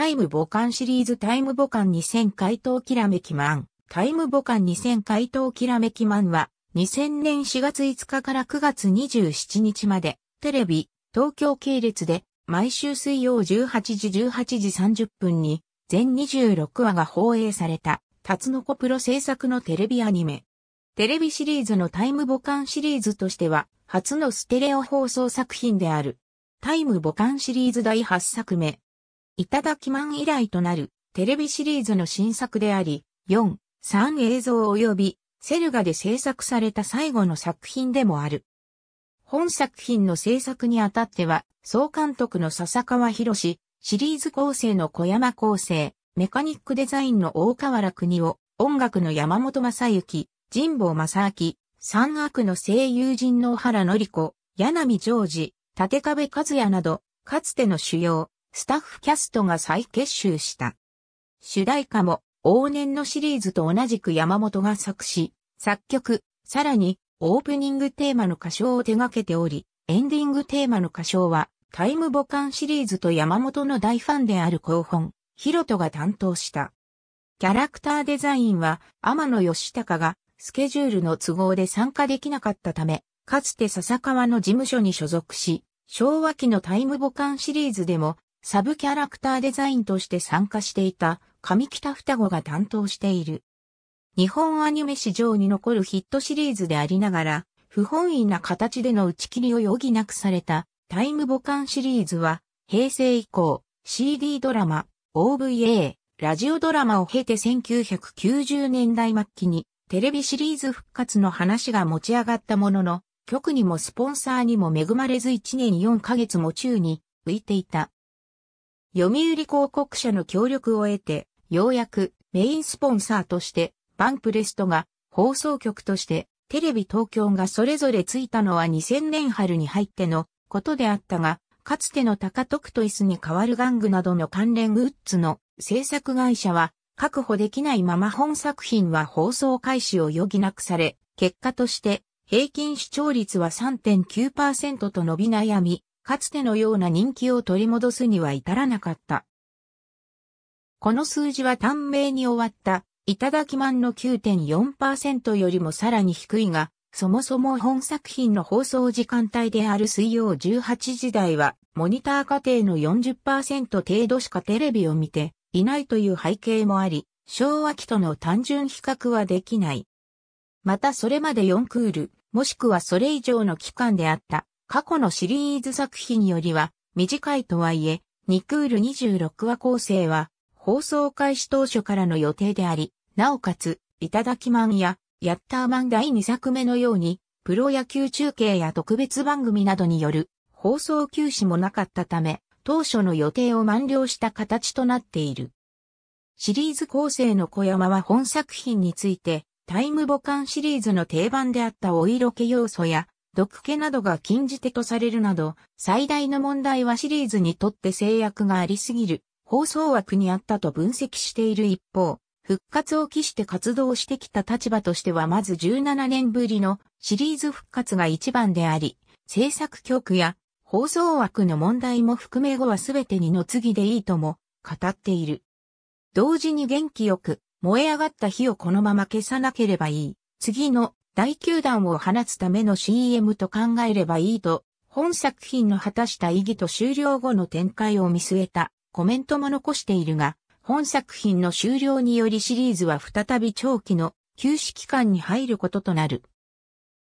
タイム母艦シリーズタイム母艦2000回答きらめきマン。タイム母艦2000回答きらめきマンは、2000年4月5日から9月27日まで、テレビ、東京系列で、毎週水曜18時18時30分に、全26話が放映された、タツノコプロ制作のテレビアニメ。テレビシリーズのタイム母艦シリーズとしては、初のステレオ放送作品である。タイム母艦シリーズ第8作目、頂きマン以来となるテレビシリーズの新作であり、4、3映像及びセルガで制作された最後の作品でもある。本作品の制作にあたっては、総監督の笹川博士、シリーズ構成の小山構成、メカニックデザインの大河原国夫、音楽の山本正幸、神保正明、三悪の声優陣の原のり子、柳見ジョージ、立壁和也など、かつての主要、スタッフキャストが再結集した。主題歌も往年のシリーズと同じく山本が作詞、作曲、さらにオープニングテーマの歌唱を手掛けており、エンディングテーマの歌唱はタイムボカンシリーズと山本の大ファンである広本、ヒロトが担当した。キャラクターデザインは天野義隆がスケジュールの都合で参加できなかったため、かつて笹川の事務所に所属し、昭和期のタイムボカンシリーズでもサブキャラクターデザインとして参加していた上北双子が担当している。日本アニメ史上に残るヒットシリーズでありながら、不本意な形での打ち切りを余儀なくされたタイムボカンシリーズは、平成以降、CD ドラマ、OVA、ラジオドラマを経て1990年代末期にテレビシリーズ復活の話が持ち上がったものの、局にもスポンサーにも恵まれず1年4ヶ月も宙に浮いていた。読売広告社の協力を得て、ようやくメインスポンサーとして、バンプレストが放送局としてテレビ東京がそれぞれついたのは2000年春に入ってのことであったが、かつての高徳と椅子に代わる玩具などの関連グッズの制作会社は確保できないまま本作品は放送開始を余儀なくされ、結果として平均視聴率は3.9%と伸び悩み、かつてのような人気を取り戻すには至らなかった。この数字は短命に終わった、だきマンの9.4%よりもさらに低いが、そもそも本作品の放送時間帯である水曜18時台は、モニター家庭の40%程度しかテレビを見ていないという背景もあり、昭和期との単純比較はできない。またそれまで4クール、もしくはそれ以上の期間であった過去のシリーズ作品よりは短いとはいえ、ニクール26話構成は放送開始当初からの予定であり、なおかつ、いただきマンや、ヤッターマン第2作目のように、プロ野球中継や特別番組などによる放送休止もなかったため、当初の予定を満了した形となっている。シリーズ構成の小山は本作品について、タイムボカンシリーズの定番であったお色気要素や、毒気などが禁じ手とされるなど、最大の問題はシリーズにとって制約がありすぎる、放送枠にあったと分析している一方、復活を期して活動してきた立場としてはまず17年ぶりのシリーズ復活が一番であり、制作局や放送枠の問題も含め後は全てにの次でいいとも語っている。同時に元気よく燃え上がった火をこのまま消さなければいい。次の大球団を放つための CM と考えればいいと、本作品の果たした意義と終了後の展開を見据えたコメントも残しているが、本作品の終了によりシリーズは再び長期の休止期間に入ることとなる。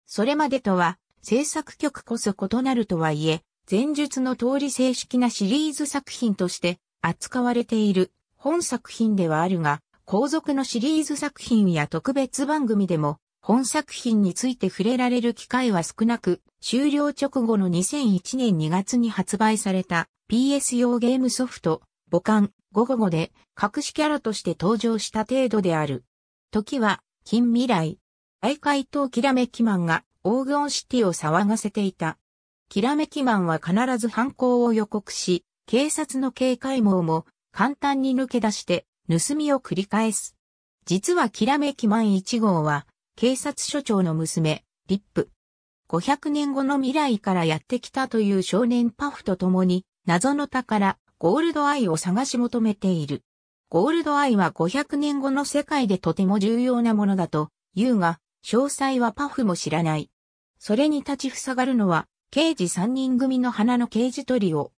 それまでとは制作局こそ異なるとはいえ、前述の通り正式なシリーズ作品として扱われている本作品ではあるが、後続のシリーズ作品や特別番組でも本作品について触れられる機会は少なく、終了直後の2001年2月に発売された PS 用ゲームソフト、母艦、午後後で隠しキャラとして登場した程度である。時は、近未来。大怪盗キラメキマンが黄金シティを騒がせていた。キラメキマンは必ず犯行を予告し、警察の警戒網も簡単に抜け出して盗みを繰り返す。実はキラメキマン1号は警察署長の娘、リップ。500年後の未来からやってきたという少年パフと共に、謎の宝、ゴールドアイを探し求めている。ゴールドアイは500年後の世界でとても重要なものだと言うが、詳細はパフも知らない。それに立ちふさがるのは、刑事3人組の花の刑事トリオ。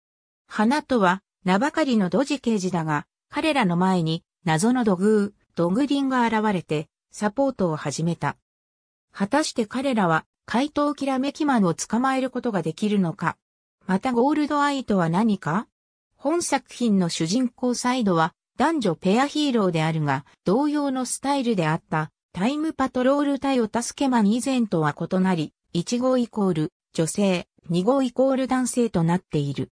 花とは、名ばかりのドジ刑事だが、彼らの前に、謎の土偶、ドグリンが現れて、サポートを始めた。果たして彼らは怪盗キラメキマンを捕まえることができるのかまたゴールドアイとは何か本作品の主人公サイドは男女ペアヒーローであるが同様のスタイルであったタイムパトロール隊を助けマン以前とは異なり1号イコール女性2号イコール男性となっている。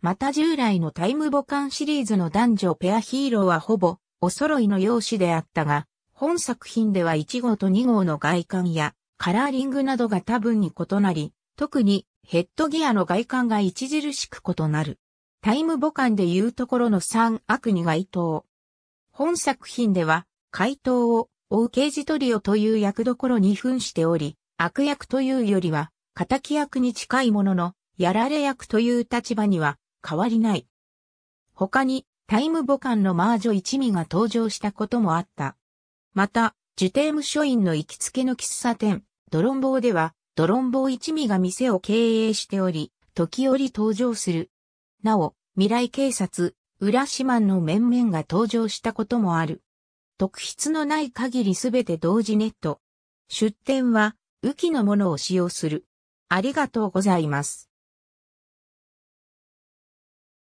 また従来のタイムボカンシリーズの男女ペアヒーローはほぼお揃いの容姿であったが、本作品では1号と2号の外観やカラーリングなどが多分に異なり、特にヘッドギアの外観が著しく異なる。タイム母艦でいうところの3悪に該当。本作品では、回答を追う刑事トリオという役どころに扮しており、悪役というよりは、仇役に近いものの、やられ役という立場には変わりない。他に、タイム母艦の魔女一味が登場したこともあった。また、テーム所員の行きつけの喫茶店、ドロンボーでは、ドロンボー一味が店を経営しており、時折登場する。なお、未来警察、浦島の面々が登場したこともある。特筆のない限りすべて同時ネット。出店は、雨季のものを使用する。ありがとうございます。